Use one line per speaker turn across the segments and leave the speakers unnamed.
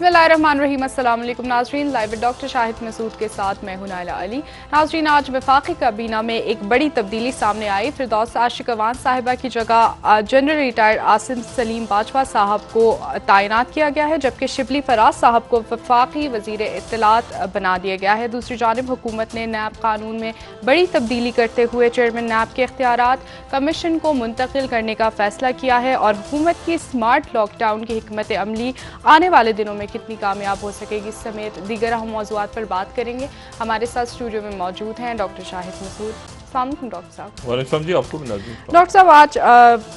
बिसमीम अल्लाम नाजरीन लाइव डॉक्टर शाहिद मसूद के साथ मैं हूं नायला अली नाजरीन आज वफाकी काबीना में एक बड़ी तब्दीली सामने आई फिरदौस आशिकवान साहिबा की जगह जनरल रिटायर्ड आसिम सलीम बाजवा साहब को तैनात किया गया है जबकि शिबली फराज साहब को वफाकी वजीर इतलात बना दिया गया है दूसरी जानब हुकूमत ने नैब कानून में बड़ी तब्दीली करते हुए चेयरमैन नैब के अख्तियार कमीशन को मुंतकिल करने का फैसला किया है और हुकूमत की स्मार्ट लॉकडाउन की हमत अमली आने वाले दिनों में में कितनी कामयाब हो सकेगी इस समेत तो दीगर हम मौजूद पर बात करेंगे हमारे साथ स्टूडियो में मौजूद हैं डॉक्टर शाहिद मसूद डॉक्टर
साहब
आज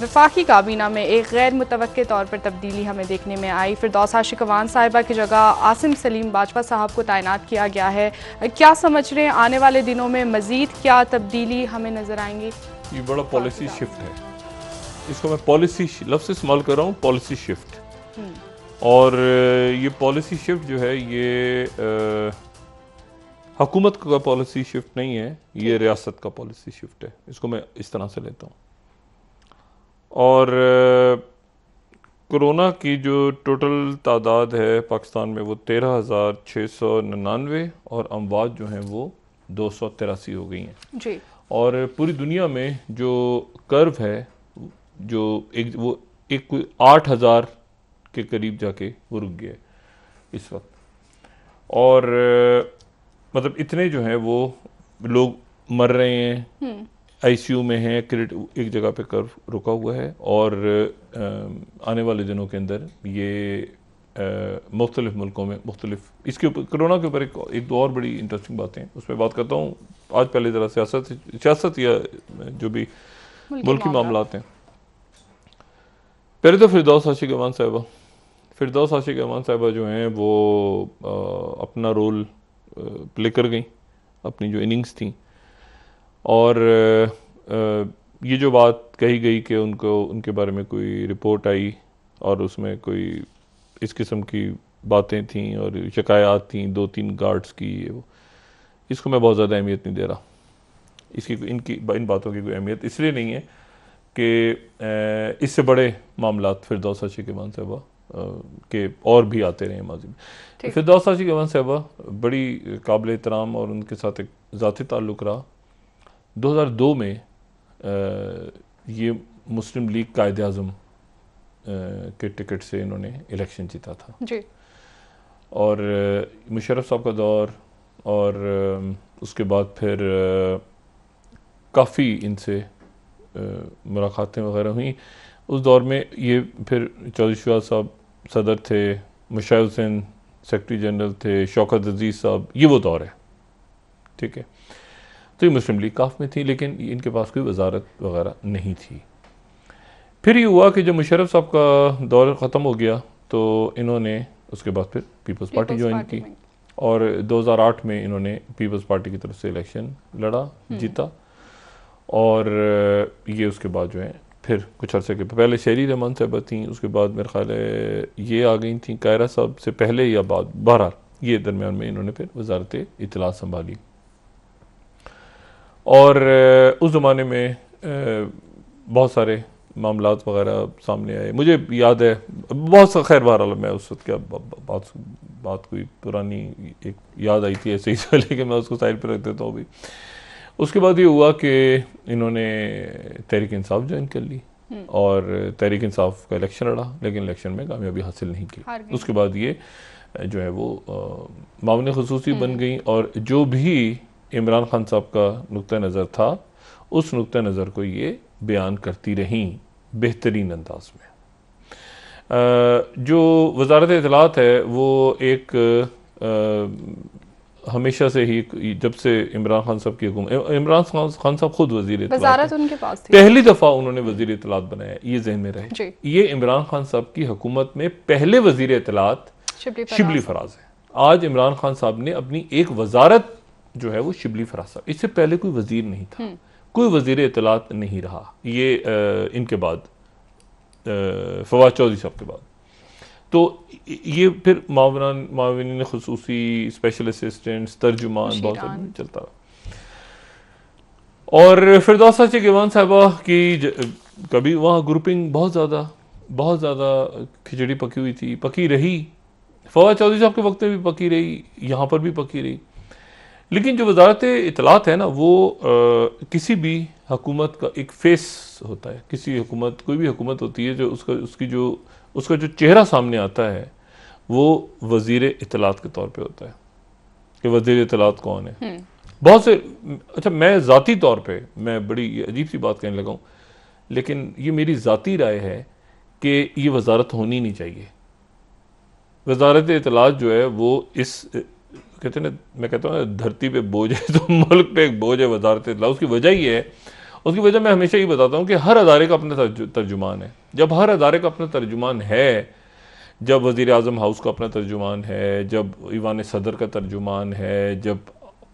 वफाकी काबीना में एक गैर मुतव तौर पर तब्दीली हमें देखने में आई फिर दौसा शिकवान साहिबा की जगह आसिम सलीम बाजपा साहब को तैनात किया गया है क्या समझ रहे हैं आने वाले दिनों में मजीद क्या तब्दीली हमें नजर आएंगी
ये बड़ा पॉलिसी शिफ्ट है इसको मैं पॉलिसी लफ्स इस्तेमाल कर रहा हूँ पॉलिसी शिफ्ट और ये पॉलिसी शिफ्ट जो है ये आ, हकूमत का पॉलिसी शिफ्ट नहीं है ये रियासत का पॉलिसी शिफ्ट है इसको मैं इस तरह से लेता हूँ और कोरोना की जो टोटल तादाद है पाकिस्तान में वो तेरह हज़ार छः सौ निन्यानवे और अमवात जो हैं वो दो सौ तिरासी हो गई हैं जी और पूरी दुनिया में जो कर्व है जो एक वो एक आठ हज़ार के करीब जाके वो रुक गया है इस वक्त और मतलब इतने जो हैं वो लोग मर रहे हैं आईसीयू हम्म। में हैं क्रिट एक जगह पे कर्व रुका हुआ है और आने वाले दिनों के अंदर ये मुख्तलिफ मुल्कों में मुख्तलिफ इसके ऊपर कोरोना के ऊपर एक एक दो और बड़ी इंटरेस्टिंग बातें उस पर बात करता हूँ आज पहले ज़रा सियासत सियासत या जो भी मुल्की मामला हैं पहले तो फिर दो हाशी गवान साहबा फिरदौस आशिक अमान साहिबा जो हैं वो आ, अपना रोल प्ले कर गई अपनी जो इनिंग्स थी और आ, ये जो बात कही गई कि उनको उनके बारे में कोई रिपोर्ट आई और उसमें कोई इस किस्म की बातें थीं और शिकायत थी दो तीन गार्ड्स की ये वो इसको मैं बहुत ज़्यादा अहमियत नहीं दे रहा इसकी इनकी इन बातों की कोई अहमियत इसलिए नहीं है कि इससे बड़े मामला फिरदौसा शेख शिकमान साहबा के और भी आते रहे माजी में तो फिरदौस साजी गवन साहबा बड़ी काबिल एहतराम और उनके साथ एक ज़ाती ताल्लुक़ रहा 2002 में आ, ये मुस्लिम लीग कायद अजम के टिकट से इन्होंने इलेक्शन जीता था जी और मुशरफ साहब का दौर और उसके बाद फिर काफ़ी इनसे मुलाकातें वगैरह हुई उस दौर में ये फिर चौधरी शिवाज साहब सदर थे मुशाह हुसैन सेक्रटरी जनरल थे शौकत अजीज़ साहब ये वो दौर है ठीक है तो ये मुस्लिम लीग काफ में थी लेकिन इनके पास कोई वजारत वगैरह नहीं थी फिर ये हुआ कि जब मुशरफ साहब का दौर ख़त्म हो गया तो इन्होंने उसके बाद फिर पीपल्स पार्टी ज्वाइन की और 2008 में इन्होंने पीपल्स पार्टी की तरफ से इलेक्शन लड़ा हम्म। जीता और ये उसके बाद जो है फिर कुछ अर्से के पहले शहरी रमन साहबा थी उसके बाद मेरे ख्याल ये आ गई थी कायरा साहब से पहले या बाद बहरहाल ये दरमियान में इन्होंने फिर वजारत इतला संभाली और उस ज़माने में बहुत सारे मामला वगैरह सामने आए मुझे याद है बहुत सा खैर बहर मैं उस वक्त क्या बात बात कोई पुरानी एक याद आई थी ऐसे ही लेकिन मैं उसको साइड पर रख देता हूँ अभी उसके बाद ये हुआ कि इन्होंने तहरीक इंसाफ ज्वाइन कर ली हम्म। और तहरीक इंसाफ का इलेक्शन लड़ा लेकिन इलेक्शन में कामयाबी हासिल नहीं की उसके बाद ये जो है वो मामले खसूसी बन हम्म। गई और जो भी इमरान खान साहब का नुक़ नज़र था उस नुक़ नज़र को ये बयान करती रहीं बेहतरीन अंदाज में आ, जो वजारत अतलात है वो एक आ, हमेशा से ही जब से इमरान खान साहब की इमरान खान साहब खुद वजीर उनके पास थी पहली दफ़ा उन्होंने वजीर इतलात बनाया ये जहन में रहे ये इमरान खान साहब की हुकूमत में पहले वजीर इतलात शिबली फराज है आज इमरान खान साहब ने अपनी एक वजारत जो है वो शिबली फराज साहब इससे पहले कोई वजीर नहीं था हम्म। कोई वजीर इतलात नहीं रहा ये इनके बाद फवाद चौधरी साहब के बाद तो ये फिर मावन माविन खसूसी स्पेशल असिस्टेंट्स तर्जुमान बहुत चलता रहा और फिर दोस्त गिवान साहबा की कभी वहाँ ग्रुपिंग बहुत ज़्यादा बहुत ज़्यादा खिचड़ी पकी हुई थी पकी रही फवाद चौधरी साहब के वक्त में भी पकी रही यहाँ पर भी पकी रही लेकिन जो वजारत इतलात है ना वो आ, किसी भी हुकूमत का एक फेस होता है किसी हुकूमत कोई भी हुकूमत होती है जो उसका उसकी जो उसका जो चेहरा सामने आता है वो वजीर इतलात के तौर पर होता है कि वज़ी इतलात कौन है हम्म। बहुत से अच्छा मैं ज़ाती तौर पर मैं बड़ी अजीब सी बात कहने लगा हूँ लेकिन ये मेरी ज़ाती राय है कि ये वजारत होनी नहीं चाहिए वजारत इतलात जो है वो इस कहते हैं ना मैं कहता हूँ धरती पे बोझ है तो मुल्क पे एक बोझ है वजारत इतला उसकी वजह ही है उसकी वजह मैं हमेशा ही बताता हूँ कि हर अदारे का अपना तर्जुमान है जब हर अदारे का अपना तर्जुमान है जब वज़ी अजम हाउस का अपना तर्जुमान है जब ईवान सदर का तर्जुमान है जब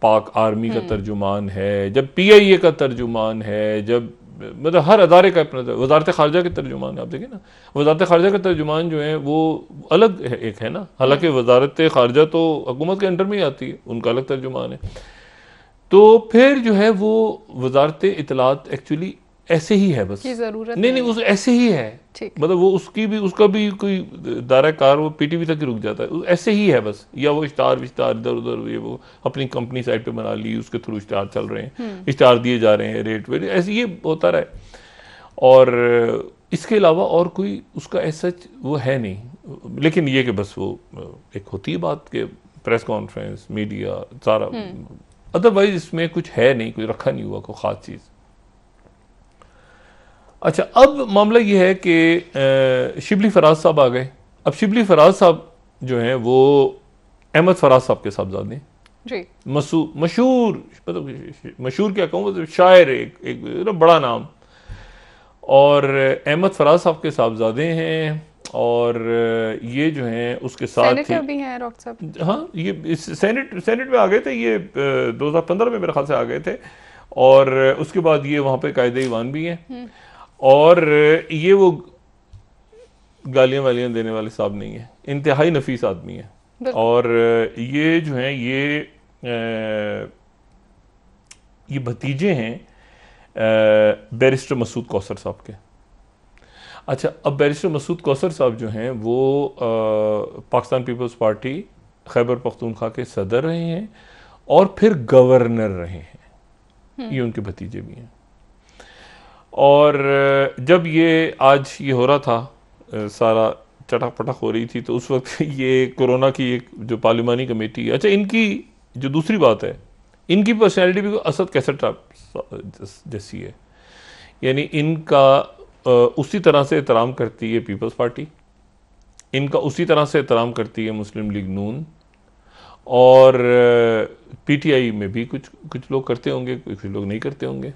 पाक आर्मी का हम्म। तर्जुमान है जब पी आई ए का तर्जुमान है जब मतलब हर अदारे का अपना वजारत खारजा के तर्जुमान आप देखें ना वजारत खारजा का तर्जुमान जो है वो अलग है एक है ना हालांकि हम्म। वजारत खारजा तो हुकूमत के अंडर में ही आती है उनका अलग तर्जुमान है तो फिर जो है वो वजारत इतलात एक्चुअली ऐसे ही है बस की जरूरत नहीं नहीं उस ऐसे ही है मतलब वो उसकी भी उसका भी कोई दायरा कार वो पीटीवी तक ही रुक जाता है ऐसे ही है बस या वो इश्तार विश्तार इधर उधर ये वो अपनी कंपनी साइड पे बना ली उसके थ्रू इश्तार चल रहे हैं इश्तार हम्म। दिए जा रहे हैं रेट वेट ऐसे ये होता रहा है और इसके अलावा और कोई उसका ऐसा वो है नहीं लेकिन ये कि बस वो एक होती है बात के प्रेस कॉन्फ्रेंस मीडिया सारा हम्म। अदरवाइज इसमें कुछ है नहीं कुछ रखा नहीं हुआ कोई ख़ास चीज़ अच्छा अब मामला यह है कि शिबली फराज साहब आ गए अब शिबली फराज साहब जो हैं वो अहमद फराज साहब के साहबजादे जी मशहूर मतलब मशहूर क्या कहूँ मतलब शायर एक एक मतलब बड़ा नाम और अहमद फराज साहब के साहबजादे हैं और ये जो हैं उसके साथ सेनेटर
भी हैं डॉक्टर साहब
हाँ ये सेनेट सेनेट में आ गए थे ये 2015 में मेरे ख्याल से आ गए थे और उसके बाद ये वहाँ पे कायदे ईवान भी हैं हम्म। और ये वो गालियाँ वालियाँ देने वाले साहब नहीं हैं इंतहाई नफीस आदमी हैं और ये जो हैं ये ये भतीजे हैं बैरिस्टर मसूद कौसर साहब के अच्छा अब बैरिस्टर मसूद कौसर साहब जो हैं वो पाकिस्तान पीपल्स पार्टी खैबर पख्तूनख्वा के सदर रहे हैं और फिर गवर्नर रहे हैं हम्म। ये उनके भतीजे भी हैं और जब ये आज ये हो रहा था सारा चटक पटक हो रही थी तो उस वक्त ये कोरोना की एक जो पार्लिमानी कमेटी अच्छा इनकी जो दूसरी बात है इनकी पर्सनैलिटी भी असद कैसे जैसी है यानी इनका उसी तरह से एहतराम करती है पीपल्स पार्टी इनका उसी तरह से एहतराम करती है मुस्लिम लीग नून और पीटीआई में भी कुछ कुछ लोग करते होंगे कुछ लोग नहीं करते होंगे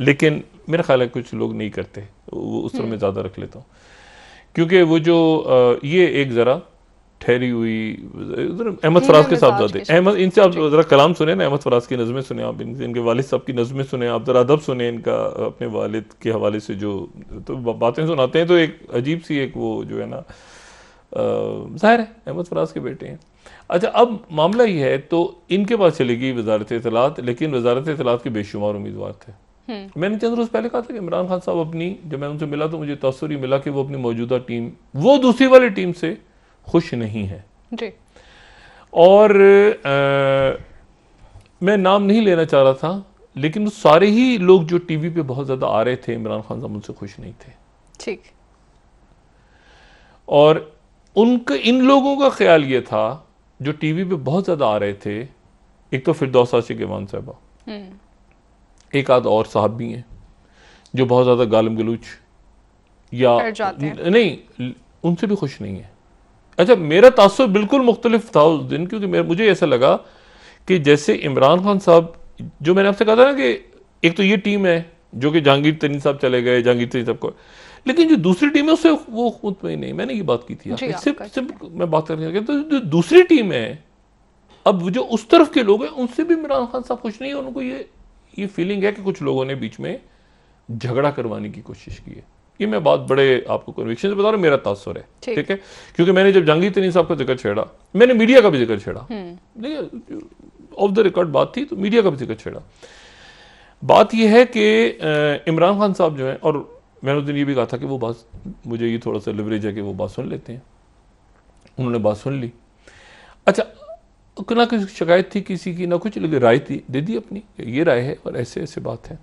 लेकिन मेरा ख्याल है कुछ लोग नहीं करते वो उस तरह में हम्म। ज़्यादा रख लेता हूँ क्योंकि वो जो ये एक ज़रा ठहरी हुई अहमद फराज के जाते अहमद इनसे आप ज़रा कलाम सुने ना अहमद फराज की नज़में सुने आप इनसे इनके वालिद साहब की नज़में सुने आप ज़रा अदब सुने इनका अपने वालिद के हवाले से जो तो बातें सुनाते हैं तो एक अजीब सी एक वो जो है ना ज़ाहिर है अहमद फराज के बेटे हैं अच्छा अब मामला ये है तो इनके पास चलेगी वजारत इतलात लेकिन वजारत इतलात के बेशुमार उम्मीदवार थे हम्म। मैंने चंद रोज़ पहले कहा था कि इमरान खान साहब अपनी जब मैं उनसे मिला तो मुझे ही मिला कि वो अपनी मौजूदा टीम वो दूसरी वाली टीम से खुश नहीं है जी और आ, मैं नाम नहीं लेना चाह रहा था लेकिन सारे ही लोग जो टीवी पे बहुत ज़्यादा आ रहे थे इमरान खान साहब उनसे खुश नहीं थे ठीक और उनके इन लोगों का ख्याल ये था जो टीवी पे बहुत ज़्यादा आ रहे थे एक तो फिर आशिक इमान साहबा
हम्म।
एक आध और साहब भी हैं जो बहुत ज़्यादा गालम गलूच या नहीं उनसे भी खुश नहीं है अच्छा मेरा तासर बिल्कुल मुख्तलिफ था उस दिन क्योंकि मुझे ऐसा लगा कि जैसे इमरान खान साहब जो मैंने आपसे कहा था ना कि एक तो ये टीम है जो कि जहांगीर तरीन साहब चले गए जहांगीर तरीन साहब को लेकिन जो दूसरी टीम है उससे वो खुद में नहीं मैंने ये बात की थी हाँ, सिर्फ सिर्फ मैं बात कर तो जो दूसरी टीम है अब जो उस तरफ के लोग हैं उनसे भी इमरान खान साहब खुश नहीं है उनको ये ये फीलिंग है कि कुछ लोगों ने बीच में झगड़ा करवाने की कोशिश की है ये मैं बात बड़े आपको कन्विक्शन से बता रहा हूँ मेरा तासर है ठीक है क्योंकि मैंने जब जंगी तनी साहब का जिक्र छेड़ा मैंने मीडिया का भी जिक्र छेड़ा देखिए ऑफ द रिकॉर्ड बात थी तो मीडिया का भी जिक्र छेड़ा बात यह है कि इमरान खान साहब जो है और मैंने उस दिन ये भी कहा था कि वो बात मुझे ये थोड़ा सा लिवरेज है कि वो बात सुन लेते हैं उन्होंने बात सुन ली अच्छा ना कुछ शिकायत थी किसी की ना कुछ लेकिन राय थी दे दी अपनी ये राय है और ऐसे ऐसे बात है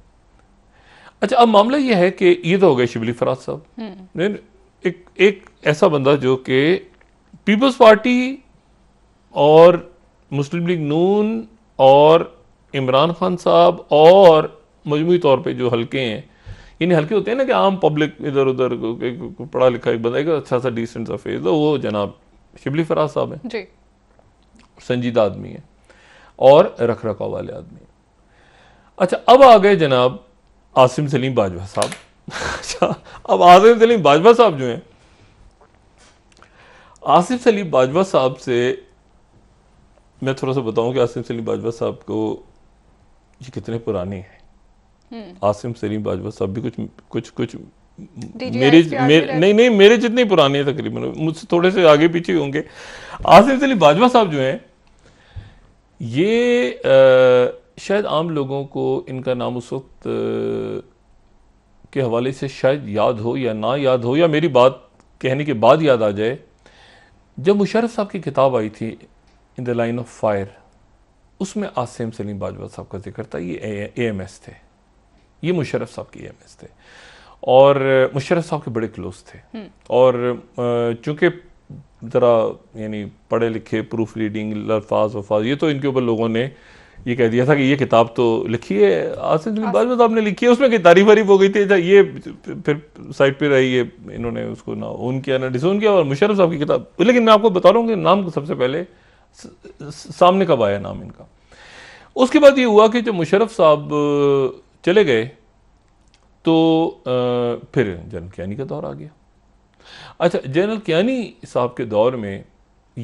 अच्छा अब मामला यह है कि ये तो हो गया शिबली फराज साहब हम्म। एक एक ऐसा बंदा जो कि पीपल्स पार्टी और मुस्लिम लीग नून और इमरान खान साहब और मजमू तौर पे जो हल्के हैं इन हल्के होते हैं ना कि आम पब्लिक इधर उधर पढ़ा लिखा एक बंदा एक अच्छा सा डिसेंट सा फेज वो जनाब शिबली फराज साहब हैं संजीदा आदमी है और रख रखाव वाले आदमी अच्छा अब आ गए जनाब आसिम सलीम बाजवा साहब अच्छा अब आसिम सलीम बाजवा साहब जो हैं आसिम सलीम बाजवा साहब से मैं थोड़ा सा बताऊं कि आसिम सलीम बाजवा साहब को ये कितने पुराने हैं हम्म। आसिम सलीम बाजवा साहब भी कुछ कुछ कुछ मेरे मेरे नहीं नहीं मेरे जितने पुराने हैं तकरीबन मुझसे थोड़े से आगे पीछे होंगे आसिम सलीम बाजवा साहब जो हैं ये आ, शायद आम लोगों को इनका नाम उस वक्त के हवाले से शायद याद हो या ना याद हो या मेरी बात कहने के बाद याद आ जाए जब मुशरफ साहब की किताब आई थी in the line of fire उसमें आसिम सलीम बाजवा साहब का जिक्र था ये ए एम एस थे ये मुशरफ साहब के ए एम एस थे और मुशरफ साहब के बड़े क्लोज थे हम्म। और चूँकि ज़रा यानी पढ़े लिखे प्रूफ रीडिंग लफाज वफाज ये तो इनके ऊपर लोगों ने ये कह दिया था कि ये किताब तो लिखी है आसिफ जलील बाजवा साहब ने लिखी है उसमें कई तारीफ वारीफ हो गई थी अच्छा, ये फिर साइड पे रही ये इन्होंने उसको ना ओन किया ना डिसोन किया और मुशरफ साहब की किताब लेकिन मैं आपको बता रहा हूँ कि नाम तो सबसे पहले सामने कब आया नाम इनका उसके बाद ये हुआ कि जब मुशरफ साहब चले गए तो आ, फिर जनरल कियानी का दौर आ गया अच्छा जनरल कियानी साहब के दौर में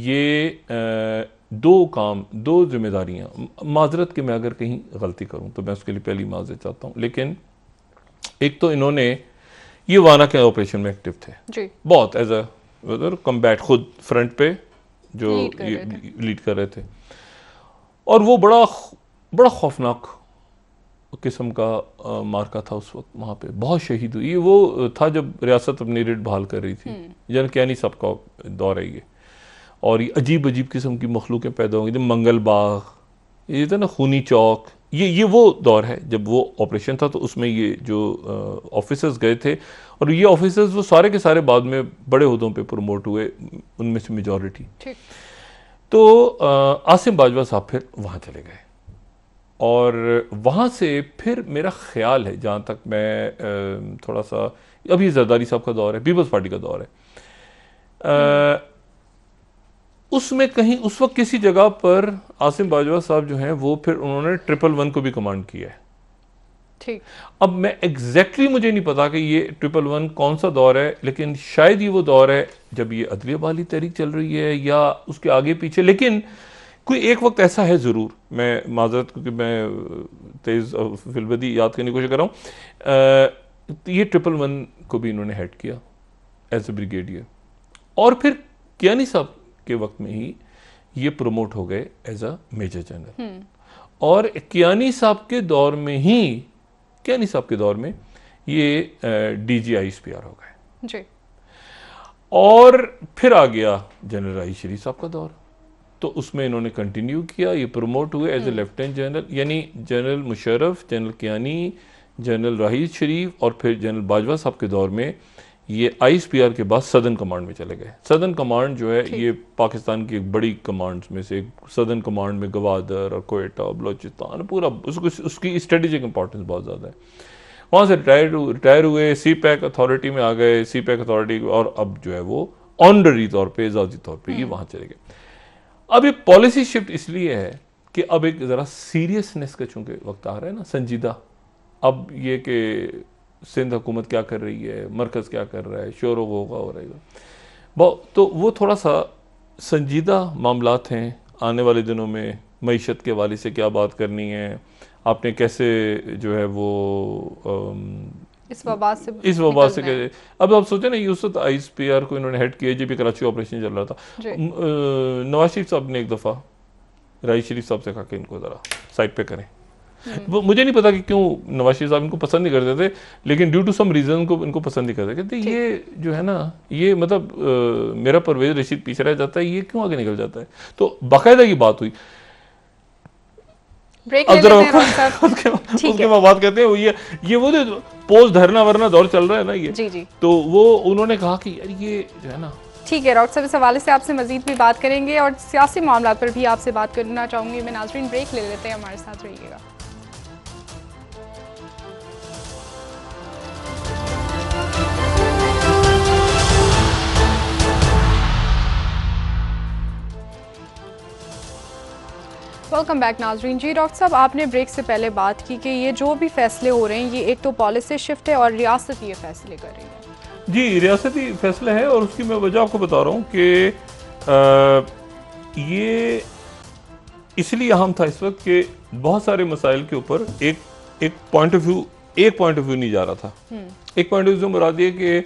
ये आ, दो काम दो जिम्मेदारियाँ माजरत के मैं अगर कहीं गलती करूँ तो मैं उसके लिए पहली माजरत चाहता हूँ लेकिन एक तो इन्होंने ये वाना के ऑपरेशन में एक्टिव थे जी। बहुत एज अ कम्बैट खुद फ्रंट पे जो लीड कर, कर रहे थे और वो बड़ा बड़ा खौफनाक किस्म का आ, मार्का था उस वक्त वहाँ पे बहुत शहीद हुई ये वो था जब रियासत अपनी रिट बहाल कर रही थी जन हम्म। कैनी सबका दौर है ये और ये अजीब अजीब किस्म की मखलूकें पैदा होंगी जब मंगल बाग ये था ना खूनी चौक ये ये वो दौर है जब वो ऑपरेशन था तो उसमें ये जो ऑफिसर्स गए थे और ये ऑफिसर्स वो सारे के सारे बाद में बड़े उहदों पे प्रमोट हुए उनमें से मेजॉरिटी तो आसिम बाजवा साहब फिर वहाँ चले गए और वहाँ से फिर मेरा ख्याल है जहाँ तक मैं थोड़ा सा अभी जरदारी साहब का दौर है पीपल्स पार्टी का दौर है उसमें कहीं उस वक्त किसी जगह पर आसिम बाजवा साहब जो हैं वो फिर उन्होंने ट्रिपल वन को भी कमांड किया है ठीक अब मैं एग्जैक्टली exactly मुझे नहीं पता कि ये ट्रिपल वन कौन सा दौर है लेकिन शायद ये वो दौर है जब ये अदलिया वाली तहरीक चल रही है या उसके आगे पीछे लेकिन कोई एक वक्त ऐसा है ज़रूर मैं माजरत क्योंकि मैं तेज़ फिलबदी याद करने की कोशिश कर रहा हूँ ये ट्रिपल वन को भी इन्होंने हेड किया एज ए ब्रिगेडियर और फिर क्या नहीं साहब के वक्त में ही ये प्रमोट हो गए एज अ मेजर जनरल और कियानी साहब के दौर में ही कियानी साहब के दौर में ये D G I P R हो
गए जी
और फिर आ गया जनरल आई शरीफ साहब का दौर तो उसमें इन्होंने कंटिन्यू किया ये प्रमोट हुए एज ए लेफ्टिनेंट जनरल यानी general Musharraf general Kayani general Rahid Sharif और फिर जनरल बाजवा साहब के दौर में ये आई एस पी आर के बाद सदन कमांड में चले गए सदन कमांड जो है ये पाकिस्तान की एक बड़ी कमांड में से सदन कमांड में गवादर और कोयटा बलोचिस्तान पूरा उसको उसकी स्ट्रेटेजिक इंपॉर्टेंस बहुत ज़्यादा है वहाँ से रिटायर रिटायर हुए सी पैक अथॉरिटी में आ गए सी पैक अथॉरिटी और अब जो है वो ऑनररी तौर पर एजाजी तौर पर ये हम्म। वहाँ चले गए अब ये पॉलिसी शिफ्ट इसलिए है कि अब एक ज़रा सीरियसनेस का चूँकि वक्त आ रहा है ना संजीदा अब ये कि सिंध हुकूमत क्या कर रही है मरकज़ क्या कर रहा है शोर वोगा हो रहा है तो वो थोड़ा सा संजीदा मामला हैं आने वाले दिनों में मीशत के वाले से क्या बात करनी है आपने कैसे जो है वो आम,
इस वबा से इस वबा से कैसे
अब आप सोचें ना आई एस पी आर को इन्होंने हेड किया जी भी कराची ऑपरेशन चल रहा था नवाज शरीफ साहब ने एक दफ़ा राय शरीफ साहब से कहा कि इनको ज़रा साइड पर करें वो मुझे नहीं पता कि क्यों नवाज शरीफ साहब इनको पसंद नहीं करते थे लेकिन ड्यू टू सम रीज़न को इनको पसंद नहीं करते कहते ये जो है ना ये मतलब आ, मेरा परवेज रशीद पीछे रह जाता है ये क्यों आगे निकल जाता है तो बाकायदा की बात हुई ब्रेक उसके उसके बाद बात करते हैं ये ये वो जो पोज धरना वरना दौर चल रहा है ना ये जी जी तो वो उन्होंने कहा कि यार ये जो है ना
ठीक है डॉक्टर साहब इस हवाले से आपसे मजीद भी बात करेंगे और सियासी मामला पर भी आपसे बात करना चाहूंगी मैं नाजरीन ब्रेक ले लेते हैं हमारे साथ रहिएगा वेलकम बैक नाजरीन जी डॉक्टर साहब आपने ब्रेक से पहले बात की कि ये जो भी फैसले हो रहे हैं ये एक तो पॉलिसी शिफ्ट है और रियासत ये फैसले कर रही
है जी रियासती फैसले हैं और उसकी मैं वजह आपको बता रहा हूँ कि ये इसलिए अहम था इस वक्त कि बहुत सारे मसाइल के ऊपर एक एक पॉइंट ऑफ व्यू एक पॉइंट ऑफ व्यू नहीं जा रहा था हम्म। एक पॉइंट ऑफ व्यू मरा दिए कि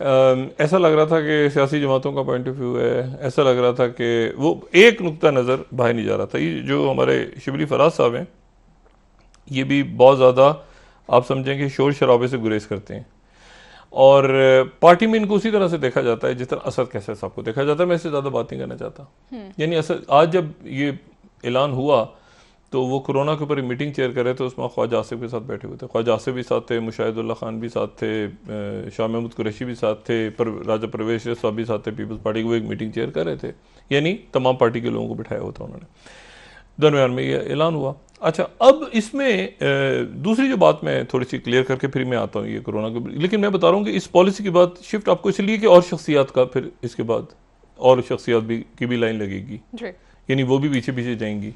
Um, ऐसा लग रहा था कि सियासी जमातों का पॉइंट ऑफ व्यू है ऐसा लग रहा था कि वो एक नुकता नज़र बाहर नहीं जा रहा था ये जो हमारे शिबली फराज साहब हैं ये भी बहुत ज़्यादा आप समझें कि शोर शराबे से गुरेज करते हैं और पार्टी में इनको उसी तरह से देखा जाता है जिस तरह असद कैसे साहब को देखा जाता है मैं इससे ज़्यादा बात नहीं करना चाहता हम्म। यानी असद आज जब ये ऐलान हुआ तो वो कोरोना के ऊपर एक मीटिंग चेयर करे थे उसमें ख्वाजा आसिफ के साथ बैठे हुए थे ख्वाजा आसिफ भी साथ थे मुशाहिदुल्ला खान भी साथ थे शाह महमूद कुरैशी भी साथ थे पर राजा परवेश साहब भी साथ थे पीपल्स पार्टी को एक मीटिंग चेयर कर रहे थे यानी तमाम पार्टी के लोगों को बिठाया हुआ था उन्होंने दरमियान में ये ऐलान हुआ अच्छा अब इसमें दूसरी जो बात मैं थोड़ी सी क्लियर करके फिर मैं आता हूँ ये कोरोना के लेकिन मैं बता रहा हूँ कि इस पॉलिसी के बाद शिफ्ट आपको इसलिए कि और शख्सियात का फिर इसके बाद और शख्सियात भी की भी लाइन लगेगी यानी वो भी पीछे पीछे जाएंगी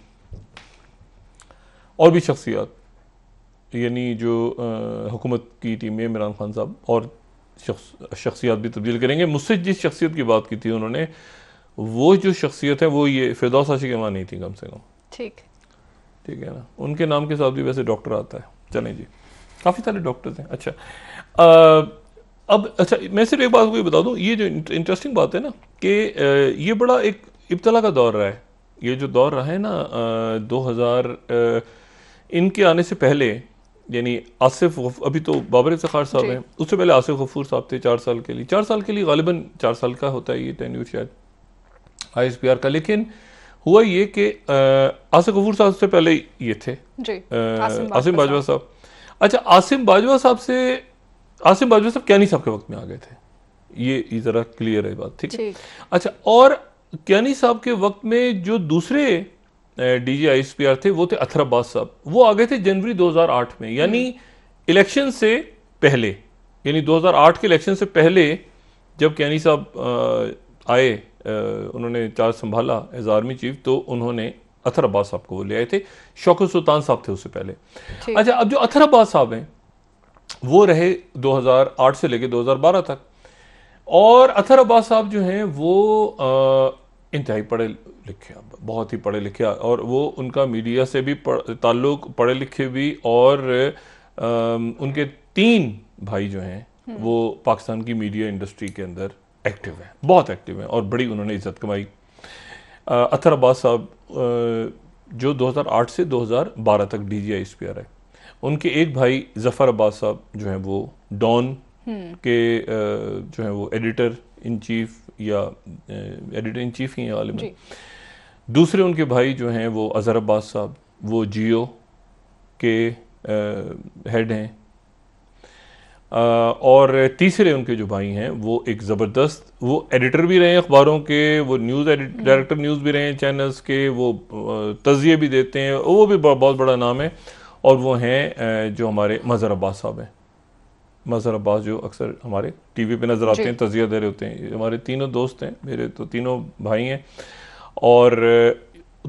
और भी शख्सियात यानी जो हुकूमत की टीम में इमरान खान साहब और शख्स शख्सियात भी तब्दील करेंगे मुझसे जिस शख्सियत की बात की थी उन्होंने वो जो शख्सियत है वो ये फिरदौस आशिक के नहीं थी कम से कम ठीक ठीक है ना उनके नाम के साथ भी वैसे डॉक्टर आता है चलें जी काफ़ी सारे डॉक्टर्स हैं अच्छा आ, अब अच्छा मैं सिर्फ एक बात को ये बता दूँ ये जो इंटरेस्टिंग बात है ना कि ये बड़ा एक इब्तला का दौर रहा है ये जो दौर रहा है ना दो हज़ार इनके आने से पहले यानी आसिफ अभी तो बाबर सखार साहब हैं उससे पहले आसिफ गफूर साहब थे चार साल के लिए चार साल के लिए गालिबा चार साल का होता है ये टेन्यूर शायद आई एस पी आर का लेकिन हुआ ये कि आसिफ गफूर साहब से पहले ये थे आसिम बाजवा साहब अच्छा आसिम बाजवा साहब से आसिम बाजवा साहब कैनी साहब के वक्त में आ गए थे ये ज़रा क्लियर है बात ठीक है अच्छा और कैनी साहब के वक्त में जो दूसरे D G I S P R थे वो थे अब्बास साहब वो आ गए थे जनवरी 2008 में यानी इलेक्शन से पहले यानी 2008 के इलेक्शन से पहले जब कैनी साहब आए उन्होंने चार्ज संभाला एज आर्मी चीफ तो उन्होंने अथर अब्बास साहब को वो ले आए थे शौक सुल्तान साहब थे उससे पहले अच्छा अब जो अथर अब्बास साहब हैं वो रहे 2008 से लेके 2012 तक और अथर अब्बास साहब जो हैं वो इंतहाई पढ़े लिखे बहुत ही पढ़े लिखे और वो उनका मीडिया से भी ताल्लुक पढ़े लिखे भी और आ, उनके तीन भाई जो हैं हम्म। वो पाकिस्तान की मीडिया इंडस्ट्री के अंदर एक्टिव हैं बहुत एक्टिव हैं और बड़ी उन्होंने इज्जत कमाई अथर अब्बास साहब जो 2008 से 2012 तक डी जी आई है उनके एक भाई जफ़र अब्बास साहब जो हैं वो डॉन के जो है वो एडिटर इन चीफ या एडिटर इन चीफ ही हैं दूसरे उनके भाई जो हैं वो अजहर अब्बास साहब वो जियो के हेड हैं और तीसरे उनके जो भाई हैं वो एक ज़बरदस्त वो एडिटर भी रहे हैं अखबारों के वो न्यूज़ एडिट डायरेक्टर न्यूज़ भी रहे हैं चैनल्स के वो तजिए भी देते हैं वो भी बहुत बड़ा नाम है और वो हैं जो हमारे मज़हर अब्बास साहब हैं मजहर अब्बास जो अक्सर हमारे टी वी पर नज़र आते हैं तजिया दे रहे होते हैं हमारे तीनों दोस्त हैं मेरे तो तीनों भाई हैं और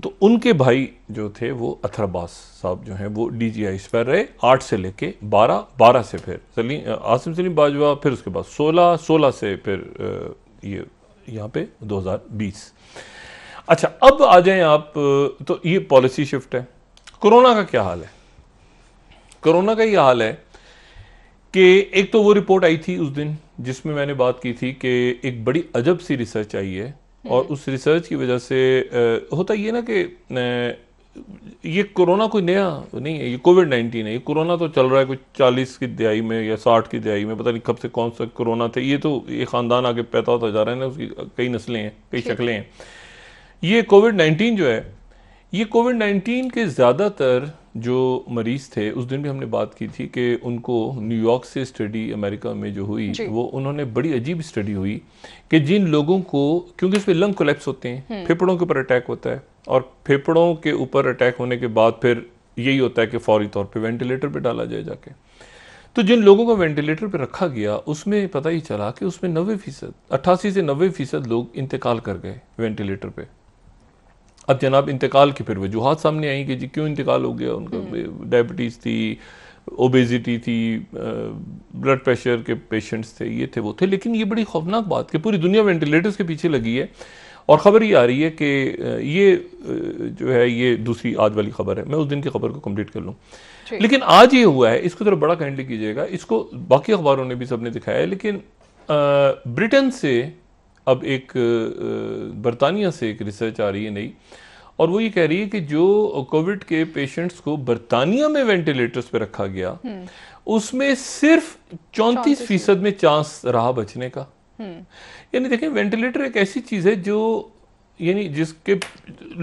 तो उनके भाई जो थे वो अथर अब्बास साहब जो हैं वो डी जी आई पर रहे आठ से लेके बारह बारह से फिर सलीम आसिम सलीम बाजवा फिर उसके बाद सोलह सोलह से फिर ये यहाँ पे दो हज़ार बीस अच्छा अब आ जाएं आप तो ये पॉलिसी शिफ्ट है कोरोना का क्या हाल है कोरोना का ये हाल है कि एक तो वो रिपोर्ट आई थी उस दिन जिसमें मैंने बात की थी कि एक बड़ी अजब सी रिसर्च आई है और हम्म। उस रिसर्च की वजह से आ, होता ये ना कि ये कोरोना कोई नया नहीं है ये कोविड नाइन्टीन है ये कोरोना तो चल रहा है कुछ चालीस की दिहाई में या साठ की दिहाई में पता नहीं कब से कौन सा कोरोना थे ये तो ये ख़ानदान आगे पैदा होता जा रहा है ना उसकी कई नस्लें हैं कई शक्लें हैं ये कोविड नाइन्टीन जो है ये कोविड नाइन्टीन के ज़्यादातर जो मरीज़ थे उस दिन भी हमने बात की थी कि उनको न्यूयॉर्क से स्टडी अमेरिका में जो हुई वो उन्होंने बड़ी अजीब स्टडी हुई कि जिन लोगों को क्योंकि उसमें लंग कोलेप्स होते हैं हम्म। फेफड़ों के ऊपर अटैक होता है और फेफड़ों के ऊपर अटैक होने के बाद फिर यही होता है कि फौरी तौर पर वेंटिलेटर पर डाला जाए जाके तो जिन लोगों को वेंटिलेटर पर रखा गया उसमें पता ही चला कि उसमें नबे फ़ीसद अट्ठासी से नबे फ़ीसद लोग इंतकाल कर गए वेंटिलेटर पर अब जनाब इंतकाल की फिर वजूहत सामने आई कि जी क्यों इंतकाल हो गया उनका डायबिटीज़ हम्म। थी ओबेजिटी थी ब्लड प्रेशर के पेशेंट्स थे ये थे वो थे लेकिन ये बड़ी खौफनाक बात कि पूरी दुनिया वेंटिलेटर्स के पीछे लगी है और ख़बर ये आ रही है कि ये जो है ये दूसरी आज वाली खबर है मैं उस दिन की खबर को कंप्लीट कर लूँ लेकिन आज ये हुआ है इसको जरा बड़ा काइंडली कीजिएगा इसको बाकी अखबारों ने भी सबने दिखाया है लेकिन ब्रिटेन से अब एक बरतानिया से एक रिसर्च आ रही है नई और वो ये कह रही है कि जो कोविड के पेशेंट्स को बरतानिया में वेंटिलेटर्स पे रखा गया हम्म। उसमें सिर्फ चौंतीस फीसद में चांस रहा बचने का हम्म। यानी देखें वेंटिलेटर एक ऐसी चीज़ है जो यानी जिसके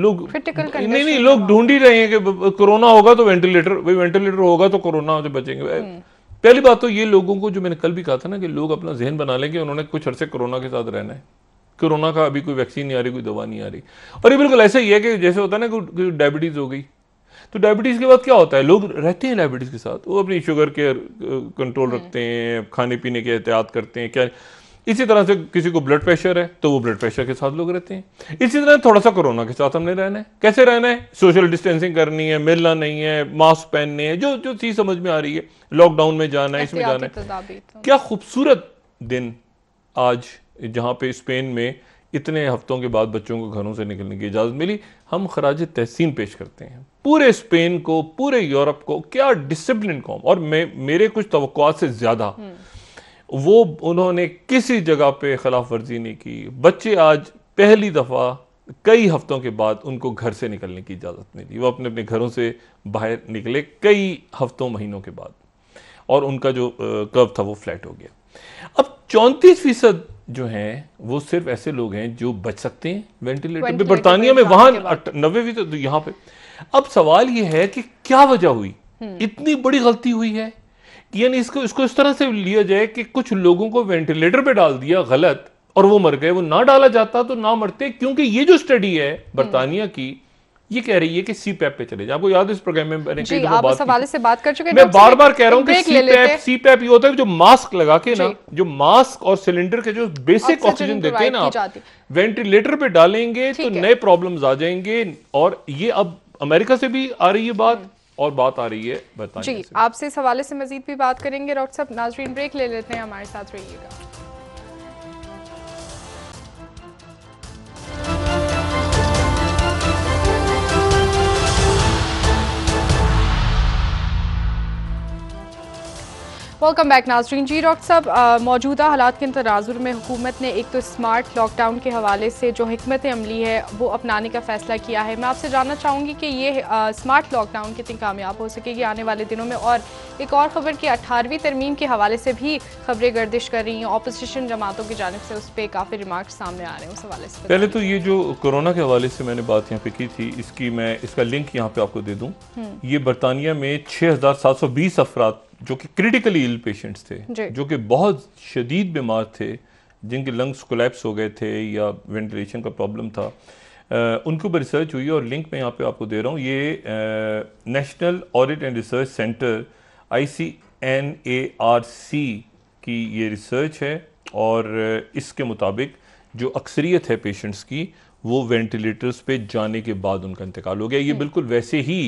लोग
नहीं नहीं लोग
ढूंढ ही रहे हैं कि कोरोना होगा तो वेंटिलेटर भाई वेंटिलेटर होगा तो कोरोना से बचेंगे हम्म। पहली बात तो ये लोगों को जो मैंने कल भी कहा था ना कि लोग अपना जहन बना लेंगे उन्होंने कुछ अर्से कोरोना के साथ रहना है कोरोना का अभी कोई वैक्सीन नहीं आ रही कोई दवा नहीं आ रही और ये बिल्कुल ऐसा ही है कि जैसे होता है ना कि डायबिटीज़ हो गई तो डायबिटीज़ के बाद क्या होता है लोग रहते हैं डायबिटीज़ के साथ वो अपनी शुगर के कंट्रोल हम्म। रखते हैं खाने पीने के एहतियात करते हैं क्या इसी तरह से किसी को ब्लड प्रेशर है तो वो ब्लड प्रेशर के साथ लोग रहते हैं इसी तरह थोड़ा सा कोरोना के साथ हमने रहना है कैसे रहना है सोशल डिस्टेंसिंग करनी है मिलना नहीं है मास्क पहनने हैं जो जो चीज समझ में आ रही है लॉकडाउन में जाना है इसमें जाना है तो। क्या खूबसूरत दिन आज जहाँ पे स्पेन में इतने हफ्तों के बाद बच्चों को घरों से निकलने की इजाज़त मिली हम खराज तहसीन पेश करते हैं पूरे स्पेन को पूरे यूरोप को क्या डिसिप्लिन कौम और मैं मेरे कुछ तो से ज़्यादा हम्म। वो उन्होंने किसी जगह पे खिलाफ वर्जी नहीं की बच्चे आज पहली दफ़ा कई हफ्तों के बाद उनको घर से निकलने की इजाज़त नहीं दी वो अपने अपने घरों से बाहर निकले कई हफ्तों महीनों के बाद और उनका जो कर्व था वो फ्लैट हो गया अब चौंतीस फीसद जो हैं वो सिर्फ ऐसे लोग हैं जो बच सकते हैं वेंटिलेटर पे बरतानिया में वहाँ नब्बे फीसद तो यहाँ पे अब सवाल ये है कि क्या वजह हुई हम्म। इतनी बड़ी गलती हुई है यानी इसको इसको इस तरह से लिया जाए कि कुछ लोगों को वेंटिलेटर पे डाल दिया गलत और वो मर गए वो ना डाला जाता तो ना मरते क्योंकि ये जो स्टडी है बरतानिया की ये कह रही है कि सी पैप e पे चले जाए आपको याद इस प्रोग्राम में मैंने कई आप बात हवाले
से बात कर चुके मैं बार बार कह रहा हूँ कि सी पैप सी
पैप ये होता है जो मास्क लगा के ना जो मास्क और सिलेंडर के जो बेसिक ऑक्सीजन देते हैं ना वेंटिलेटर पे डालेंगे तो नए प्रॉब्लम आ जाएंगे और ये अब अमेरिका से भी आ रही है बात हम्म। और बात आ रही है जी
आपसे इस हवाले से मजीद भी बात करेंगे डॉक्टर साहब नाजरीन ब्रेक ले लेते हैं हमारे साथ रहिएगा वेलकम बैक नाजरीन जी डॉक्टर साहब मौजूदा हालात के तनाजुर में हुकूमत ने एक तो स्मार्ट लॉकडाउन के हवाले से जो हमत अमली है वो अपनाने का फ़ैसला किया है मैं आपसे जानना चाहूँगी कि ये आ, स्मार्ट लॉकडाउन कितनी कामयाब हो सकेगी आने वाले दिनों में और एक और ख़बर कि अठारहवीं तरमीम के हवाले से भी खबरें गर्दिश कर रही हैं अपोजिशन जमातों की जानब से उस पर काफ़ी रिमार्क सामने आ रहे हैं उस हवाले से पहले
तो ये जो कोरोना के हवाले से मैंने बात यहाँ पे की थी इसकी मैं इसका लिंक यहाँ पे आपको दे दूँ हम्म। ये बरतानिया में छः हज़ार सात सौ बीस अफराद जो कि क्रिटिकली इल पेशेंट्स थे जो कि बहुत शदीद बीमार थे जिनके लंग्स कोलेप्स हो गए थे या वेंटिलेशन का प्रॉब्लम था आ, उनके ऊपर रिसर्च हुई और लिंक मैं यहाँ पे आपको दे रहा हूँ ये national audit and research centre I C N A R C की ये रिसर्च है और इसके मुताबिक जो अक्सरियत है पेशेंट्स की वो वेंटिलेटर्स पे जाने के बाद उनका इंतकाल हो गया ये बिल्कुल वैसे ही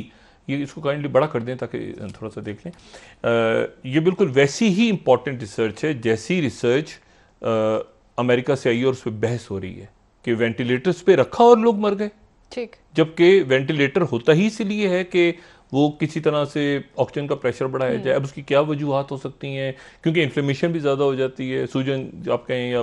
ये इसको काइंडली बड़ा कर दें ताकि थोड़ा सा देख लें आ, ये बिल्कुल वैसी ही इंपॉर्टेंट रिसर्च है जैसी रिसर्च आ, अमेरिका से आई और उस पर बहस हो रही है कि वेंटिलेटर्स पे रखा और लोग मर गए ठीक जबकि वेंटिलेटर होता ही इसलिए है कि वो किसी तरह से ऑक्सीजन का प्रेशर बढ़ाया हम्म। जाए अब उसकी क्या वजूहत हो सकती हैं क्योंकि इन्फ्लेमेशन भी ज़्यादा हो जाती है सूजन आप कहें या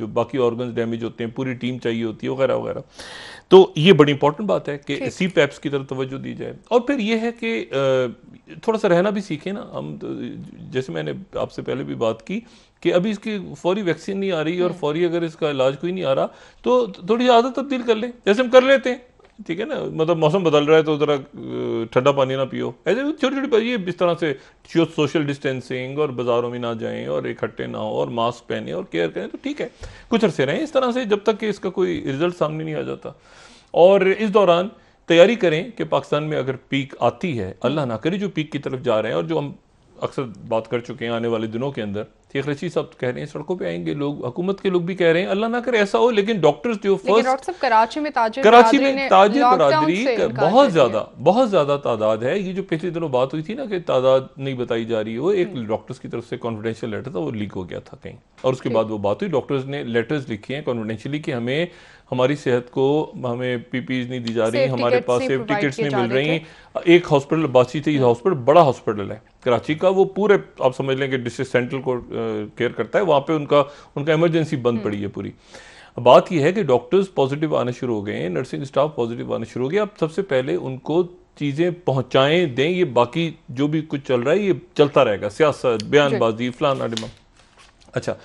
जो बाकी ऑर्गन्स डैमेज होते हैं पूरी टीम चाहिए होती है वगैरह वगैरह तो ये बड़ी इंपॉर्टेंट बात है कि सी पैप्स की तरफ तोज्जो दी जाए और फिर ये है कि थोड़ा सा रहना भी सीखें ना हम तो, जैसे मैंने आपसे पहले भी बात की कि अभी इसकी फौरी वैक्सीन नहीं आ रही और हम्म। फौरी अगर इसका इलाज कोई नहीं आ रहा तो थोड़ी आदत तब्दील कर लें जैसे हम कर लेते हैं ठीक है ना मतलब मौसम बदल रहा है तो ज़रा ठंडा पानी ना पियो ऐसे तो छोटी छोटी ये इस तरह से सोशल डिस्टेंसिंग और बाज़ारों में ना जाएं और इकट्ठे ना हो और मास्क पहने और केयर करें तो ठीक है कुछ अरसे रहें इस तरह से जब तक कि इसका कोई रिजल्ट सामने नहीं आ जाता और इस दौरान तैयारी करें कि पाकिस्तान में अगर पीक आती है अल्लाह ना करे जो पीक की तरफ जा रहे हैं और जो हम अक्सर बात कर चुके हैं आने वाले दिनों के अंदर थेखरची सब कह रहे हैं सड़कों पे आएंगे लोग हुकूमत के लोग भी कह रहे हैं अल्लाह ना करे ऐसा हो लेकिन डॉक्टर्स जो फर्स्ट
कराची में कराची में बरादरी बहुत
ज़्यादा बहुत ज़्यादा तादाद है ये जो पिछले दिनों बात हुई थी ना कि तादाद नहीं बताई जा रही हो एक डॉक्टर्स हम्म। की तरफ से कॉन्फिडेंशियल लेटर था वो लीक हो गया था कहीं और उसके बाद वो बात हुई डॉक्टर्स ने लेटर्स लिखे हैं कॉन्फिडेंशियली कि हमें हमारी सेहत को हमें पीपीज नहीं दी जा रही हमारे पास सेफ्टी किट्स नहीं मिल रही एक हॉस्पिटल बासी थी हॉस्पिटल बड़ा हॉस्पिटल है कराची का वो पूरे आप समझ लें कि डिस्ट्रिक्ट सेंट्रल को केयर करता है वहाँ पे उनका उनका इमरजेंसी बंद पड़ी है हम्म। पूरी बात यह है कि डॉक्टर्स पॉजिटिव आने शुरू हो गए हैं नर्सिंग स्टाफ पॉजिटिव आने शुरू हो गए आप सबसे पहले उनको चीज़ें पहुँचाएँ दें ये बाकी जो भी कुछ चल रहा है ये चलता रहेगा सियासत बयानबाजी फलाना डिमा अच्छा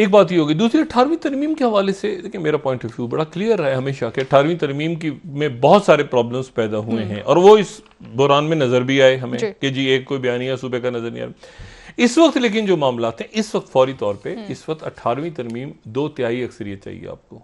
एक बात ये होगी दूसरी अठारहवीं तरमीम के हवाले से देखिए मेरा पॉइंट ऑफ व्यू बड़ा क्लियर है हमेशा कि अठारहवीं तरमीम की में बहुत सारे प्रॉब्लम्स पैदा हुए हम्म। हैं और वो इस दौरान में नज़र भी आए हमें कि जी एक कोई बयानिया सूबे का नज़र नहीं आ इस वक्त लेकिन जो मामला थे इस वक्त फौरी तौर पर हम्म। इस वक्त अठारहवीं तरमीम दो तिहाई अक्सरियत चाहिए आपको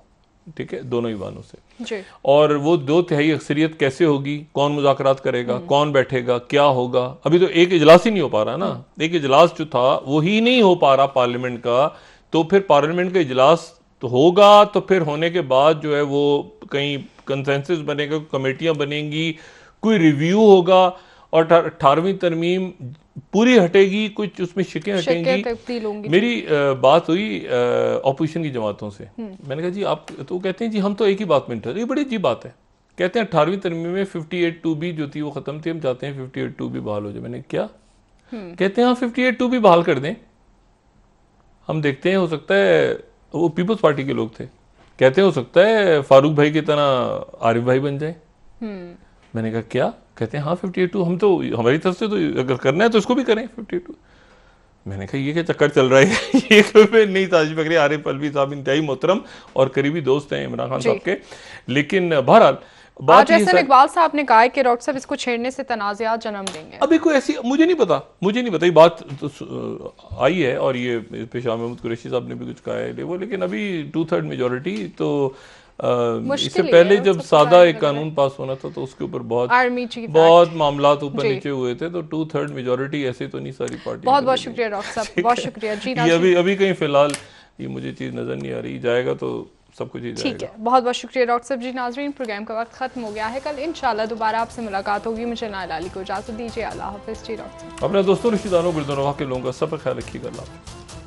ठीक है दोनों ईवानों से और वो दो तिहाई अक्सरियत कैसे होगी कौन मुजाकर करेगा हम्म। कौन बैठेगा क्या होगा अभी तो एक इजलास ही नहीं हो पा रहा ना एक इजलास जो था वो ही नहीं हो पा रहा पार्लियामेंट का तो फिर पार्लियामेंट का इजलास तो होगा तो फिर होने के बाद जो है वो कहीं कंसेंसस बनेगा कमेटियाँ बनेंगी कोई रिव्यू होगा और अठारहवीं तरमीम पूरी हटेगी कुछ उसमें शिकें
हटेंगी मेरी
बात हुई ऑपोजिशन की जमातों से हम्म। मैंने कहा जी आप तो कहते हैं जी हम तो एक ही बात में इंटर ये बड़ी अजीब बात है कहते हैं अठारहवीं तरमीम में फिफ्टी एट टू बी जो थी वो ख़त्म थी हम चाहते हैं फिफ्टी एट टू बी बहाल हो जाए मैंने क्या हम्म। कहते हैं हाँ फिफ्टी एट टू बी बहाल कर दें हम देखते हैं हो सकता है वो पीपल्स पार्टी के लोग थे कहते हो सकता है फारूक भाई की तरह आरिफ भाई बन जाए हम्म। मैंने कहा क्या कहते हैं हाँ फिफ्टी टू हम तो हमारी तरफ से तो अगर करना है तो इसको भी करें फिफ्टी टू मैंने कहा ये क्या चक्कर चल रहा है ये नहीं साजिश बकरी आरिफ अलवी साहब इंतहाई मोहतरम और करीबी दोस्त हैं इमरान खान साहब के लेकिन बहरहाल साहब
ने कहा कि डॉक्टर साहब इसको छेड़ने से तनाज़ा जन्म देंगे
अभी कोई ऐसी मुझे नहीं पता मुझे नहीं पता ये बात तो आई है और ये पेशा महमूद साहब ने भी कुछ कहा है वो लेकिन अभी टू थर्ड मेजोरिटी तो इससे पहले जब सादा एक कानून पास होना था तो उसके ऊपर
बहुत बहुत
मामला ऊपर नीचे हुए थे तो टू थर्ड मेजोरिटी ऐसे तो नहीं सारी पार्टी बहुत
बहुत शुक्रिया डॉक्टर साहब बहुत शुक्रिया जी अभी अभी
कहीं फिलहाल ये मुझे चीज़ नज़र नहीं आ रही जाएगा तो सब कुछ ठीक है
बहुत बहुत शुक्रिया डॉक्टर साहब जी नाजरीन प्रोग्राम का वक्त खत्म हो गया है कल इंशाल्लाह दोबारा आपसे मुलाकात होगी मुझे नायल अली को इजाजत दीजिए अल्लाह हाफिज़ जी डॉक्टर
अपने दोस्तों रिश्तेदारों बुजुर्गों के लोगों का सब ख्याल रखिएगा अल्लाह